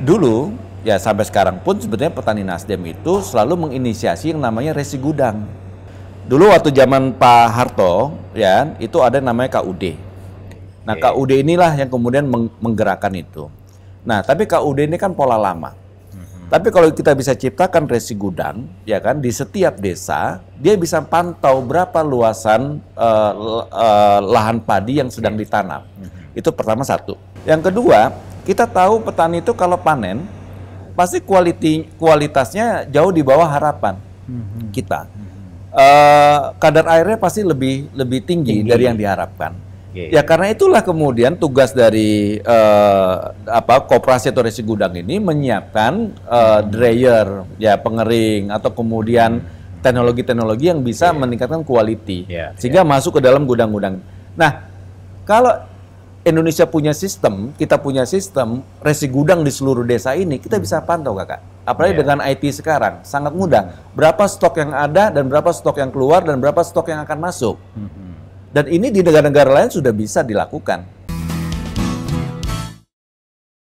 dulu ya sampai sekarang pun sebetulnya petani Nasdem itu selalu menginisiasi yang namanya resi gudang. Dulu waktu zaman Pak Harto ya itu ada yang namanya KUD. Nah okay. KUD inilah yang kemudian menggerakkan itu. Nah tapi KUD ini kan pola lama. Mhm. Tapi kalau kita bisa ciptakan resi gudang, ya kan di setiap desa dia bisa pantau berapa luasan uh, uh, lahan padi yang sedang ditanam. Mhm. Itu pertama satu. Yang kedua kita tahu petani itu kalau panen pasti kualiti kualitasnya jauh di bawah harapan hmm. kita. Uh, kadar airnya pasti lebih lebih tinggi, tinggi. dari yang diharapkan. Okay. Ya karena itulah kemudian tugas dari uh, apa koperasi atau resi gudang ini menyiapkan uh, dryer ya pengering atau kemudian mhm. teknologi-teknologi yang bisa yeah. meningkatkan kualiti yeah. sehingga yeah. masuk ke dalam gudang-gudang. Nah, kalau Indonesia punya sistem, kita punya sistem resi gudang di seluruh desa ini, kita bisa hmm. pantau kakak. Apalagi yeah. dengan IT sekarang, sangat mudah. Berapa stok yang ada dan berapa stok yang keluar dan berapa stok yang akan masuk. Hmm. Dan ini di negara-negara lain sudah bisa dilakukan.